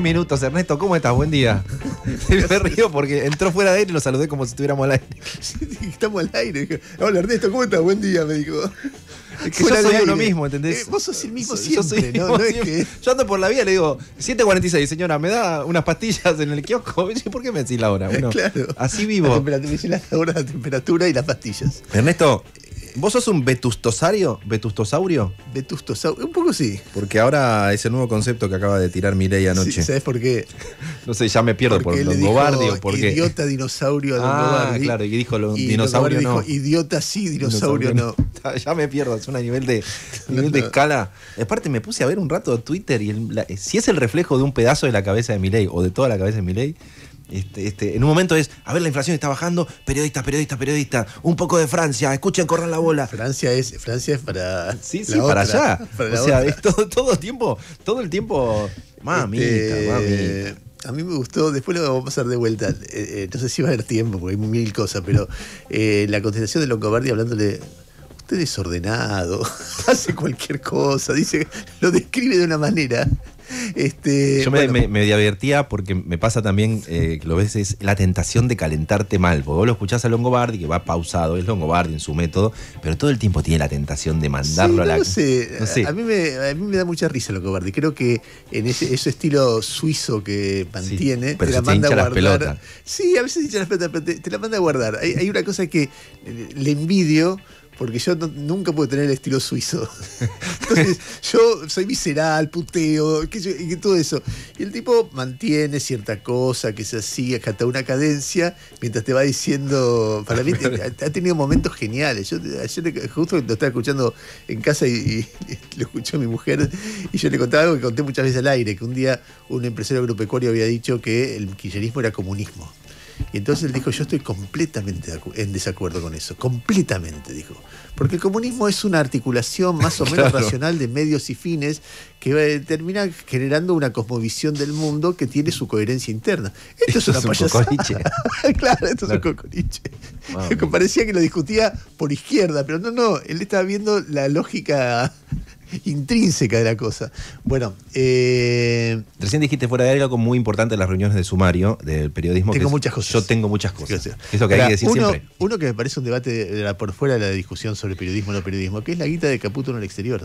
minutos. Ernesto, ¿cómo estás? Buen día. me río porque entró fuera de él y lo saludé como si estuviéramos al aire. Estamos al aire. Hola Ernesto, ¿cómo estás? Buen día, me dijo. Es que yo soy uno mismo, ¿entendés? Eh, vos sos el mismo siempre, yo, ¿no? yo ando por la vía le digo, 7.46, señora, ¿me da unas pastillas en el kiosco? ¿Por qué me decís la hora? Bueno, claro. Así vivo. La temperatura, la hora, la temperatura y las pastillas. Ernesto, ¿Vos sos un vetustosario? ¿Vetustosaurio? Vetustosaurio, un poco sí. Porque ahora ese nuevo concepto que acaba de tirar Mireia anoche. Sí, ¿Sabes por qué? no sé, ya me pierdo porque por Longobardi qué. Idiota dinosaurio a Ah, claro, y dijo dinosaurio no. Dijo, idiota sí, dinosaurio, no. ya me pierdo, es un nivel de, nivel de escala. Aparte me puse a ver un rato Twitter y si es el reflejo de un pedazo de la cabeza de ley o de toda la cabeza de ley este, este, en un momento es, a ver, la inflación está bajando, periodista, periodista, periodista, un poco de Francia, escuchen corran la bola. Francia es, Francia es para. Sí, sí, allá. o sea, todo, el tiempo, todo el tiempo. mami este, A mí me gustó, después lo vamos a pasar de vuelta. Eh, eh, no sé si va a haber tiempo, porque hay mil cosas, pero eh, la contestación de Longobardi hablándole usted es desordenado, hace cualquier cosa, dice, lo describe de una manera este, Yo me, me, divertía porque me pasa también, eh, lo ves, la tentación de calentarte mal. vos lo escuchás a Longobardi, que va pausado, es Longobardi en su método, pero todo el tiempo tiene la tentación de mandarlo a la. A, mí me, da mucha risa Longobardi. Creo que en ese, estilo suizo que mantiene, te la manda a guardar. sí, a veces te, la manda a guardar. hay una cosa que le envidio porque yo nunca pude tener el estilo suizo. Entonces, yo soy visceral, puteo, y que todo eso. Y el tipo mantiene cierta cosa, que se hacía, hasta una cadencia, mientras te va diciendo. Para mí, ha, tenido momentos geniales. Yo ayer justo lo estaba escuchando en casa y, lo escuchó mi mujer, y yo le contaba algo que conté muchas veces al aire: que un día un empresario agropecuario había dicho que el kirchnerismo era comunismo. Y entonces él dijo, yo estoy completamente en desacuerdo con eso, completamente, dijo. Porque el comunismo es una articulación más o menos racional de medios y fines que eh, termina generando una cosmovisión del mundo que tiene su coherencia interna. Esto, es una es claro, esto es un coconiche. Parecía que lo discutía por izquierda, pero no, no, él estaba viendo la lógica intrínseca de la cosa. Bueno, eh, recién dijiste fuera de algo muy importante en las reuniones de sumario del periodismo. Tengo muchas cosas. Yo tengo muchas cosas. Eso que hay que decir uno, siempre. Uno que me parece un debate por fuera de la discusión sobre periodismo o no periodismo, que es la guita de Caputo en el exterior.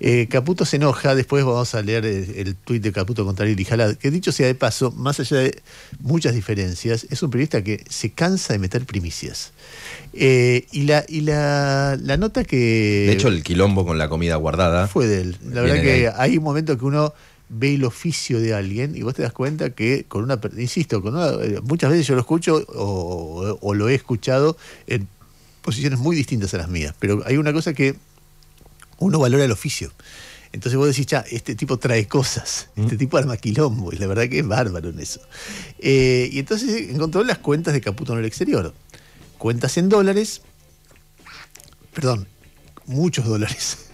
Eh, Caputo se enoja, después vamos a leer el, tuit de Caputo contra y que dicho sea de paso, más allá de muchas diferencias, es un periodista que se cansa de meter primicias. Eh, y la, nota que. De hecho, el quilombo con la comida guardada. Fue de él. La verdad que hay un momento que uno ve el oficio de alguien y vos te das cuenta que con una. Insisto, eh, muchas veces yo lo escucho o, lo he escuchado en posiciones muy distintas a las mías. Pero hay una cosa que uno valora el oficio. Entonces vos decís, ya, este tipo trae cosas, ¿Mm? este tipo arma quilombo, y la verdad que es bárbaro en eso. Eh, y entonces encontró las cuentas de Caputo en el exterior cuentas en dólares, perdón, muchos dólares.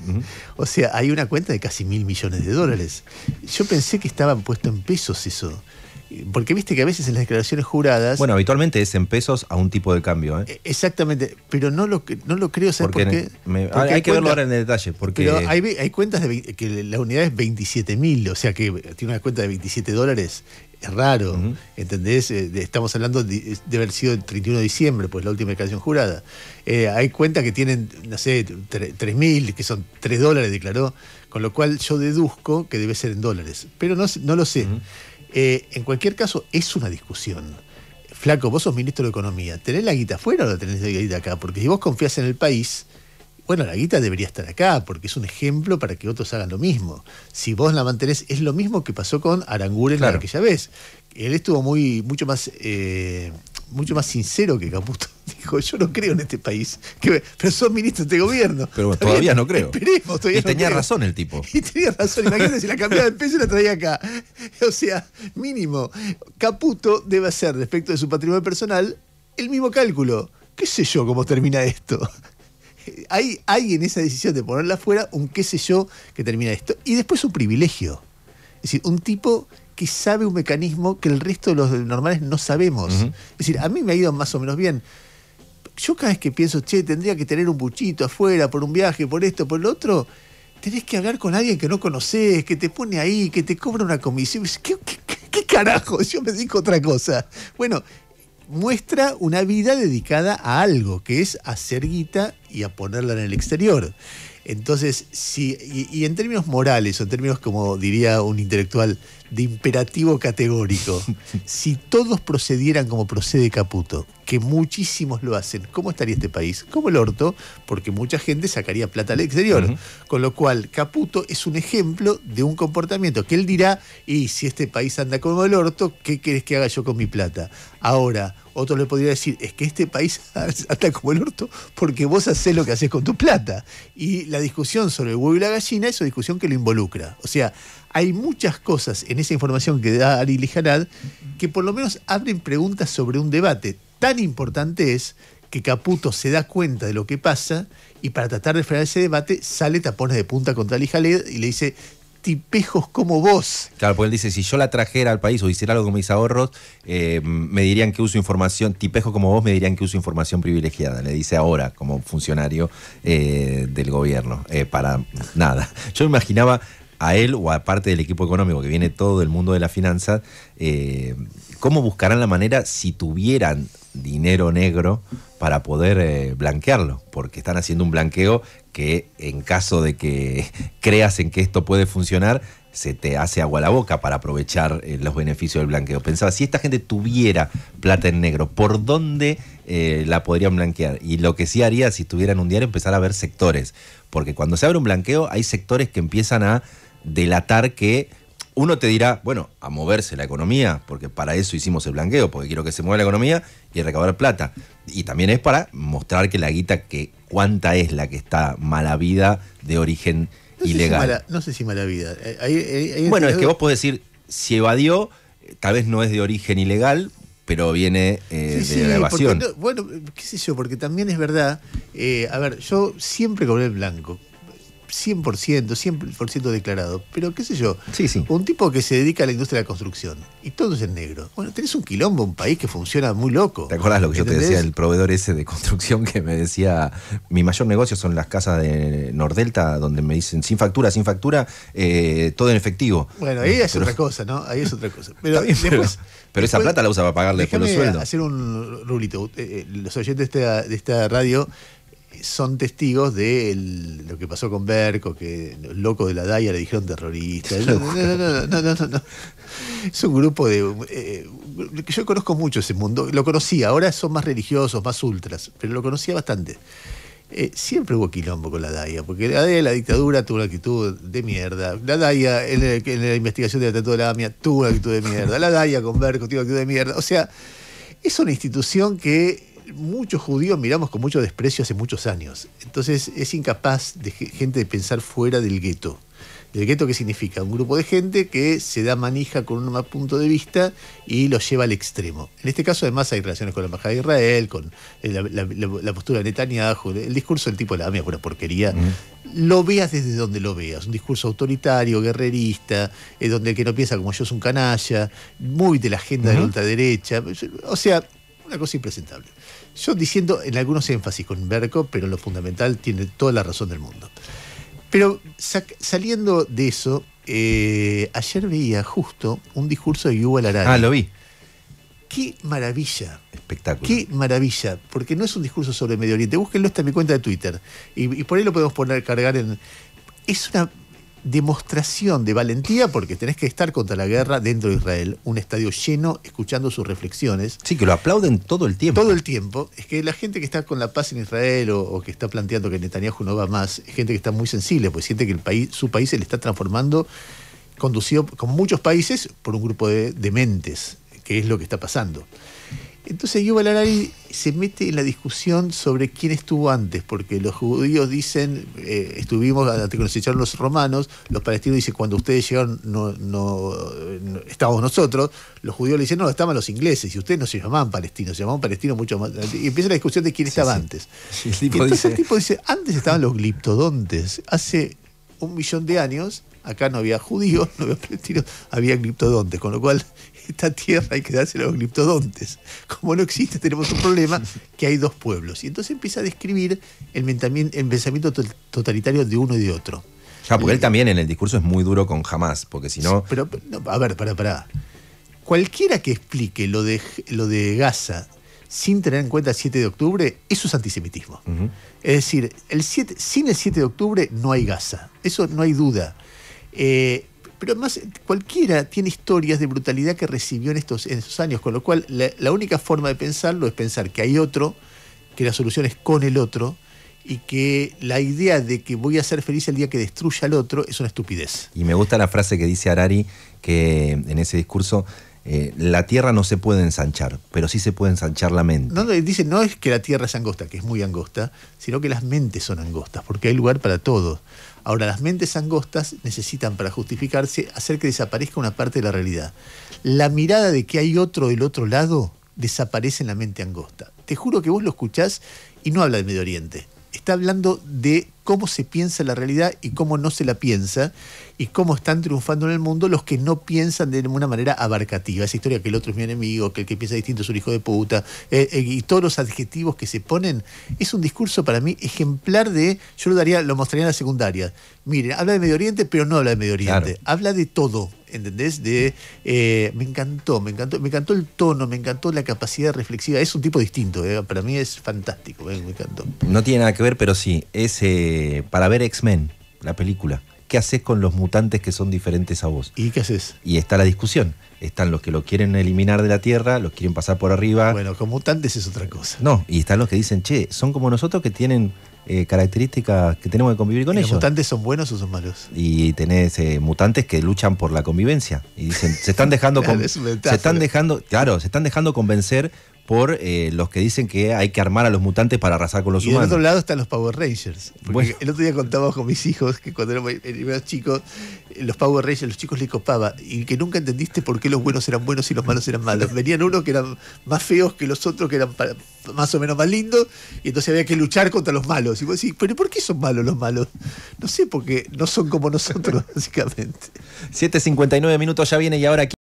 O sea, hay una cuenta de casi mil millones de dólares. Yo pensé que estaba puesto en pesos eso. Porque viste que a veces en las declaraciones juradas. Bueno, habitualmente es en pesos a un tipo de cambio. ¿eh? E, exactamente, pero no lo, no lo creo, saber hay, que verlo ahora en el detalle. Porque... Pero hay, cuentas de que la unidad es 27 mil, o sea que tiene una cuenta de 27 dólares. Es raro, ¿entendés? Eh, estamos hablando de, haber sido el 31 de diciembre, pues la última declaración jurada. Eh, hay cuentas que tienen, no sé, 3 mil, que son 3 dólares, declaró. Con lo cual yo deduzco que debe ser en dólares. Pero no, no lo sé. Eh, en cualquier caso, es una discusión. Flaco, vos sos ministro de Economía. ¿Tenés la guita afuera o la tenés la guita acá? Porque si vos confías en el país, bueno, la guita debería estar acá, porque es un ejemplo para que otros hagan lo mismo. Si vos la mantenés, es lo mismo que pasó con Aranguren claro. la que ya Él estuvo muy, mucho más eh, mucho más sincero que Caputo. Dijo, yo no creo en este país. pero son ministros de este gobierno. Pero todavía no creo. y tenía razón el tipo. Y tenía razón. Imagínate si la cambiaba de peso y la traía acá. O sea, mínimo. Caputo debe hacer respecto de su patrimonio personal el mismo cálculo. ¿Qué sé yo cómo termina esto? Hay, hay en esa decisión de ponerla afuera un qué sé yo que termina esto. Y después un privilegio. Es decir, un tipo que sabe un mecanismo que el resto de los normales no sabemos. Es decir, a mí me ha ido más o menos bien. Yo cada vez que pienso, che, tendría que tener un buchito afuera por un viaje, por esto, por lo otro, tenés que hablar con alguien que no conoces, que te pone ahí, que te cobra una comisión. ¿Qué, carajo? Yo me dedico otra cosa. Bueno, muestra una vida dedicada a algo, que es hacer guita y a ponerla en el exterior. Entonces, si, y en términos morales, o en términos como diría un intelectual, de imperativo categórico. Si todos procedieran como procede Caputo, que muchísimos lo hacen, ¿cómo estaría este país? Como el orto, porque mucha gente sacaría plata al exterior. Con lo cual, Caputo es un ejemplo de un comportamiento que él dirá, y si este país anda como el orto, ¿qué querés que haga yo con mi plata? Ahora, otro le podría decir, es que este país anda como el orto porque vos haces lo que haces con tu plata. Y la discusión sobre el huevo y la gallina es una discusión que lo involucra. O sea, hay muchas cosas en esa información que da Ali Lijarad que por lo menos abren preguntas sobre un debate. Tan importante es que Caputo se da cuenta de lo que pasa y para tratar de frenar ese debate sale tapones de punta contra Lijanad y le dice tipejos como vos. Claro, porque él dice, si yo la trajera al país o hiciera algo con mis ahorros, eh, me dirían que uso información, tipejos como vos me dirían que uso información privilegiada, le dice ahora como funcionario eh, del gobierno, eh, para nada. Yo imaginaba a él o a parte del equipo económico que viene todo el mundo de la finanza, eh, ¿cómo buscarán la manera si tuvieran dinero negro para poder eh, blanquearlo? Porque están haciendo un blanqueo que en caso de que creas en que esto puede funcionar, se te hace agua a la boca para aprovechar eh, los beneficios del blanqueo. Pensaba, si esta gente tuviera plata en negro, ¿por dónde la podrían blanquear? Y lo que sí haría si tuvieran un diario, empezar a ver sectores. Porque cuando se abre un blanqueo, hay sectores que empiezan a delatar que uno te dirá, bueno, a moverse la economía, porque para eso hicimos el blanqueo, porque quiero que se mueva la economía y recabar plata. Y también es para mostrar que la guita, que cuánta es la que está mala vida de origen ilegal. no sé si mala vida. Eh, eh, bueno, es que vos podés decir, si evadió, eh, tal vez no es de origen ilegal, pero viene eh, de la evasión. bueno, qué sé yo, porque también es verdad, a ver, yo siempre cobré el blanco 100%, 100% declarado, pero qué sé yo, un tipo que se dedica a la industria de la construcción y todo es en negro. Bueno, tenés un quilombo, un país que funciona muy loco. ¿Te acuerdas lo que yo te decía, el proveedor ese de construcción que me decía, mi mayor negocio son las casas de Nordelta, donde me dicen, sin factura, sin factura, eh, todo en efectivo. Bueno, ahí eh, es otra cosa, ¿no? Ahí es otra cosa. Pero, esa plata la usa para pagarle por los sueldos. hacer un rulito. Eh, los oyentes de esta radio son testigos de lo que pasó con Berco, que los locos de la DAIA le dijeron terrorista. No, no, no, no, no, Es un grupo de... Eh, yo conozco mucho ese mundo, lo conocía, ahora son más religiosos, más ultras, pero lo conocía bastante. Eh, siempre hubo quilombo con la DAIA, porque la DAIA la dictadura tuvo una actitud de mierda, la DAIA en, la investigación la atentado de la AMIA tuvo una actitud de mierda, la DAIA con Berco tuvo una actitud de mierda, o sea, es una institución que muchos judíos miramos con mucho desprecio hace muchos años. Entonces es incapaz de gente de pensar fuera del gueto. ¿Del gueto qué significa? Un grupo de gente que se da manija con un punto de vista y lo lleva al extremo. En este caso, además, hay relaciones con la Embajada de Israel, con la, postura de Netanyahu, el discurso del tipo de la AMIA, ah, una porquería. Lo veas desde donde lo veas. Un discurso autoritario, guerrerista, es eh, donde el que no piensa como yo es un canalla, muy de la agenda de la ultraderecha. O sea, una cosa impresentable. Yo diciendo en algunos énfasis con Berco, pero en lo fundamental tiene toda la razón del mundo. Pero saliendo de eso, eh, ayer veía justo un discurso de Hugo Harari. Ah, lo vi. Qué maravilla. Espectáculo. Qué maravilla. Porque no es un discurso sobre Medio Oriente. Búsquenlo, está en mi cuenta de Twitter. Y, y por ahí lo podemos poner, cargar en. Es una demostración de valentía porque tenés que estar contra la guerra dentro de Israel, un estadio lleno escuchando sus reflexiones. Sí, que lo aplauden todo el tiempo. Todo el tiempo. Es que la gente que está con la paz en Israel o, que está planteando que Netanyahu no va más, es gente que está muy sensible, pues siente que el país, su país se le está transformando, conducido como muchos países por un grupo de, de mentes, que es lo que está pasando. Entonces Yuval Harari se mete en la discusión sobre quién estuvo antes, porque los judíos dicen, eh, estuvimos antes que nos los romanos, los palestinos dicen, cuando ustedes llegaron no, estábamos nosotros, los judíos le dicen, no, estaban los ingleses, y ustedes no se llamaban palestinos, se llamaban palestinos mucho más. Y empieza la discusión de quién estaba antes. Entonces el tipo dice, antes estaban los gliptodontes, hace un millón de años, acá no había judíos, no había palestinos, había gliptodontes, con lo cual esta tierra hay que dársela a los criptodontes Como no existe, tenemos un problema que hay dos pueblos. Y entonces empieza a describir el, pensamiento totalitario de uno y de otro. Ya, porque él eh, también en el discurso es muy duro con jamás, porque si no... Pero, a ver, para para Cualquiera que explique lo de, lo de Gaza sin tener en cuenta el 7 de octubre, eso es antisemitismo. Es decir, el 7, sin el 7 de octubre no hay Gaza, eso no hay duda. Eh, pero además, cualquiera tiene historias de brutalidad que recibió en estos, esos años, con lo cual la, única forma de pensarlo es pensar que hay otro, que la solución es con el otro, y que la idea de que voy a ser feliz el día que destruya al otro es una estupidez. Y me gusta la frase que dice Harari, que en ese discurso eh, la tierra no se puede ensanchar, pero sí se puede ensanchar la mente. No, dice, no es que la tierra es angosta, que es muy angosta, sino que las mentes son angostas, porque hay lugar para todo. Ahora, las mentes angostas necesitan, para justificarse, hacer que desaparezca una parte de la realidad. La mirada de que hay otro del otro lado desaparece en la mente angosta. Te juro que vos lo escuchás y no habla de Medio Oriente. Está hablando de cómo se piensa la realidad y cómo no se la piensa, y cómo están triunfando en el mundo los que no piensan de ninguna manera abarcativa. Esa historia que el otro es mi enemigo, que el que piensa distinto es un hijo de puta, eh, eh, y todos los adjetivos que se ponen, es un discurso para mí ejemplar de, yo lo daría, lo mostraría en la secundaria. Miren, habla de Medio Oriente, pero no habla de Medio Oriente, habla de todo ¿entendés? De, eh, me encantó, me encantó, me encantó el tono, me encantó la capacidad reflexiva. Es un tipo distinto, eh, para mí es fantástico, eh, me encantó. No tiene nada que ver, pero sí, es para ver X-Men, la película. ¿Qué haces con los mutantes que son diferentes a vos? ¿Y qué haces? Y está la discusión. Están los que lo quieren eliminar de la Tierra, los quieren pasar por arriba. Bueno, con mutantes es otra cosa. No, y están los que dicen, che, son como nosotros que tienen eh, características que tenemos que convivir con ellos. ¿Los mutantes son buenos o son malos? Y tenés eh, mutantes que luchan por la convivencia y dicen, se están dejando con, se están dejando, claro, se están dejando convencer por eh, los que dicen que hay que armar a los mutantes para arrasar con los y humanos. otro lado están los Power Rangers. El otro día contaba con mis hijos que cuando éramos eh, chicos, los Power Rangers, los chicos les copaba y que nunca entendiste por qué los buenos eran buenos y los malos eran malos. Venían unos que eran más feos que los otros, que eran más o menos más lindos, y entonces había que luchar contra los malos. Y vos decís, ¿pero por qué son malos los malos? No sé, porque no son como nosotros, básicamente. 7.59 minutos ya viene y ahora aquí.